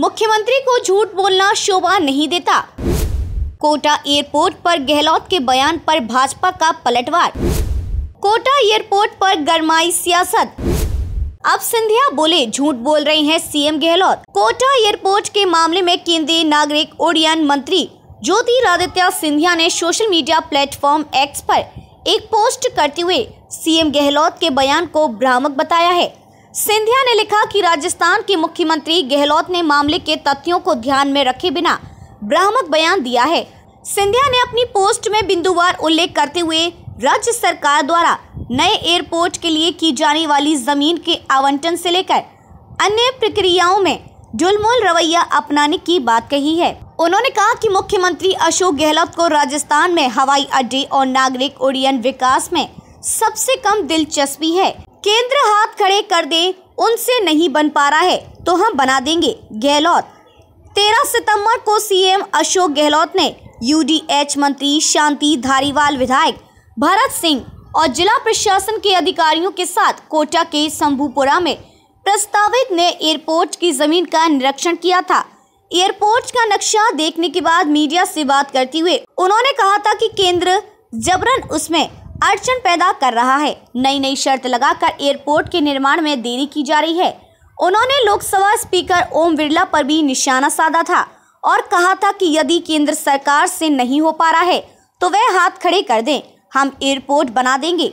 मुख्यमंत्री को झूठ बोलना शोभा नहीं देता कोटा एयरपोर्ट पर गहलोत के बयान पर भाजपा का पलटवार कोटा एयरपोर्ट पर गरमाई सियासत अब सिंधिया बोले झूठ बोल रहे हैं सीएम गहलोत कोटा एयरपोर्ट के मामले में केंद्रीय नागरिक उड्डयन मंत्री ज्योतिरादित्य सिंधिया ने सोशल मीडिया प्लेटफॉर्म एक्स पर एक पोस्ट करते हुए सीएम गहलोत के बयान को भ्रामक बताया है सिंधिया ने लिखा कि राजस्थान के मुख्यमंत्री गहलोत ने मामले के तथ्यों को ध्यान में रखे बिना भ्रामक बयान दिया है सिंधिया ने अपनी पोस्ट में बिंदुवार उल्लेख करते हुए राज्य सरकार द्वारा नए एयरपोर्ट के लिए की जाने वाली जमीन के आवंटन से लेकर अन्य प्रक्रियाओं में जुलमुल रवैया अपनाने की बात कही है उन्होंने कहा कि मुख्यमंत्री अशोक गहलोत को राजस्थान में हवाई अड्डे और नागरिक उड्डयन विकास में सबसे कम दिलचस्पी है केंद्र हाथ खड़े कर दे उनसे नहीं बन पा रहा है तो हम बना देंगे गहलोत तेरह सितंबर को सीएम अशोक गहलोत ने यूडीएच मंत्री शांति धारीवाल विधायक भरत सिंह और जिला प्रशासन के अधिकारियों के साथ कोटा के शंभुपुरा में प्रस्तावित नए एयरपोर्ट की जमीन का निरीक्षण किया था एयरपोर्ट का नक्शा देखने के बाद मीडिया से बात करते हुए उन्होंने कहा था कि केंद्र जबरन उसमें अड़चन पैदा कर रहा है नई नई शर्त लगाकर एयरपोर्ट के निर्माण में देरी की जा रही है उन्होंने लोकसभा स्पीकर ओम बिरला पर भी निशाना साधा था और कहा था कि यदि केंद्र सरकार से नहीं हो पा रहा है तो वह हाथ खड़े कर दें हम एयरपोर्ट बना देंगे